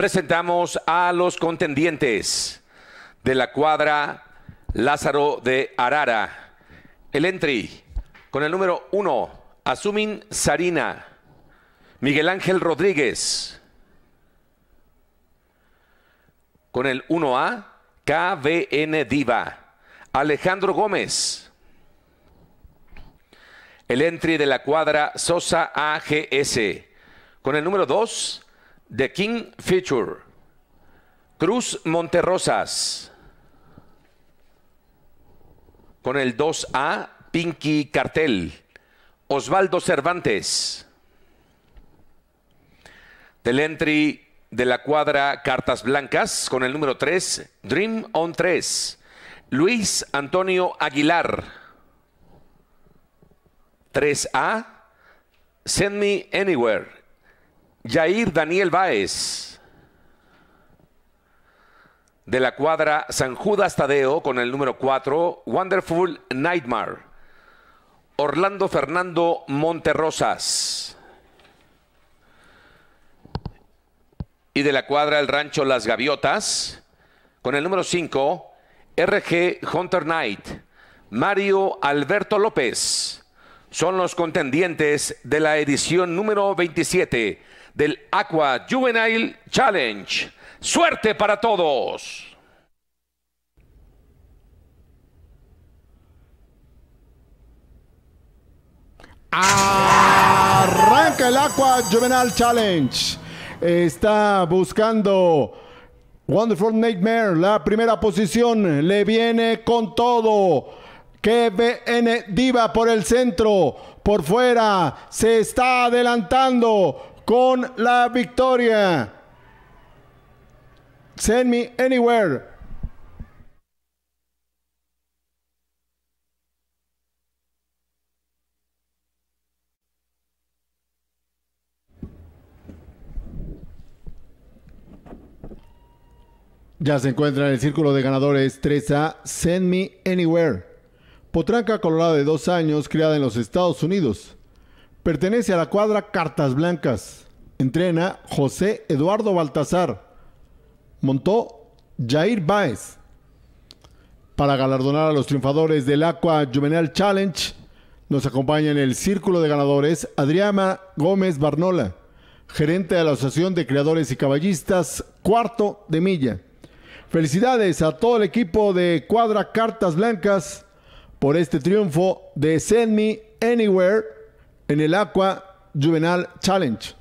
presentamos a los contendientes de la cuadra Lázaro de Arara. El entry con el número uno, Asumin Sarina. Miguel Ángel Rodríguez. Con el 1A, KBN Diva. Alejandro Gómez. El entry de la cuadra Sosa AGS. Con el número 2, The King Feature. Cruz Monterrosas. Con el 2A, Pinky Cartel. Osvaldo Cervantes. Del de la cuadra Cartas Blancas con el número 3, Dream on 3. Luis Antonio Aguilar. 3A, Send Me Anywhere. Jair Daniel Báez, de la cuadra San Judas Tadeo con el número 4, Wonderful Nightmare. Orlando Fernando Monterrosas. Y de la cuadra El Rancho Las Gaviotas, con el número 5, RG Hunter Knight, Mario Alberto López. Son los contendientes de la edición número 27 del Aqua Juvenile Challenge. Suerte para todos. Arranca el Aqua Juvenile Challenge. Está buscando Wonderful Nightmare. La primera posición le viene con todo. KBN Diva por el centro. Por fuera se está adelantando con la victoria. Send me anywhere. Ya se encuentra en el círculo de ganadores 3A Send Me Anywhere. Potranca colorada de dos años, criada en los Estados Unidos. Pertenece a la cuadra Cartas Blancas. Entrena José Eduardo Baltazar. Montó Jair Baez. Para galardonar a los triunfadores del Aqua Juvenal Challenge, nos acompaña en el círculo de ganadores Adriana Gómez Barnola, gerente de la Asociación de Creadores y Caballistas Cuarto de Milla. Felicidades a todo el equipo de Cuadra Cartas Blancas por este triunfo de Send Me Anywhere en el Aqua Juvenal Challenge.